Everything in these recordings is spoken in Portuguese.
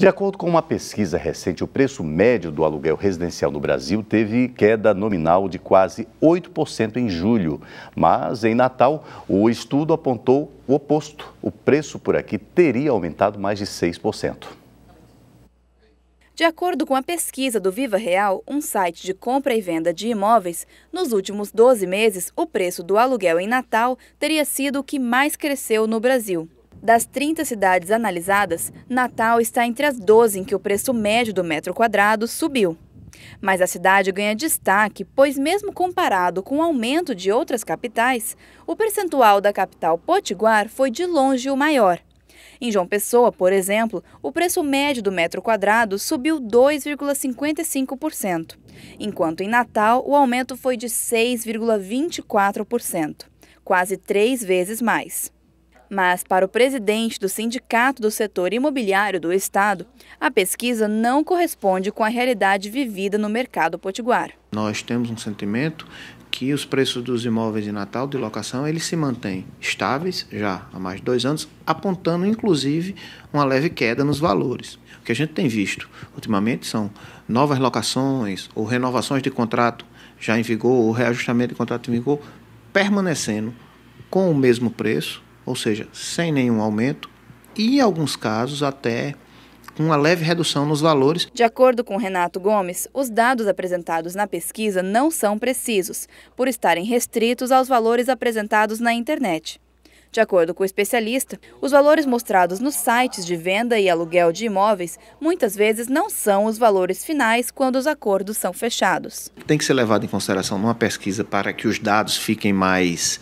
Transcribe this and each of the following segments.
De acordo com uma pesquisa recente, o preço médio do aluguel residencial no Brasil teve queda nominal de quase 8% em julho. Mas em Natal, o estudo apontou o oposto. O preço por aqui teria aumentado mais de 6%. De acordo com a pesquisa do Viva Real, um site de compra e venda de imóveis, nos últimos 12 meses, o preço do aluguel em Natal teria sido o que mais cresceu no Brasil. Das 30 cidades analisadas, Natal está entre as 12 em que o preço médio do metro quadrado subiu. Mas a cidade ganha destaque, pois, mesmo comparado com o aumento de outras capitais, o percentual da capital potiguar foi de longe o maior. Em João Pessoa, por exemplo, o preço médio do metro quadrado subiu 2,55%, enquanto em Natal o aumento foi de 6,24%, quase três vezes mais. Mas, para o presidente do Sindicato do Setor Imobiliário do Estado, a pesquisa não corresponde com a realidade vivida no mercado potiguar. Nós temos um sentimento que os preços dos imóveis de Natal de locação eles se mantêm estáveis já há mais de dois anos, apontando inclusive uma leve queda nos valores. O que a gente tem visto ultimamente são novas locações ou renovações de contrato já em vigor, ou reajustamento de contrato em vigor, permanecendo com o mesmo preço ou seja, sem nenhum aumento e, em alguns casos, até uma leve redução nos valores. De acordo com Renato Gomes, os dados apresentados na pesquisa não são precisos, por estarem restritos aos valores apresentados na internet. De acordo com o especialista, os valores mostrados nos sites de venda e aluguel de imóveis muitas vezes não são os valores finais quando os acordos são fechados. Tem que ser levado em consideração numa pesquisa para que os dados fiquem mais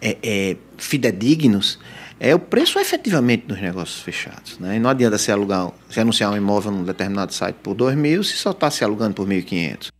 é, é, fidedignos, é o preço é efetivamente dos negócios fechados. Né? E não adianta se, alugar, se anunciar um imóvel num determinado site por 2 mil se só está se alugando por 1.500.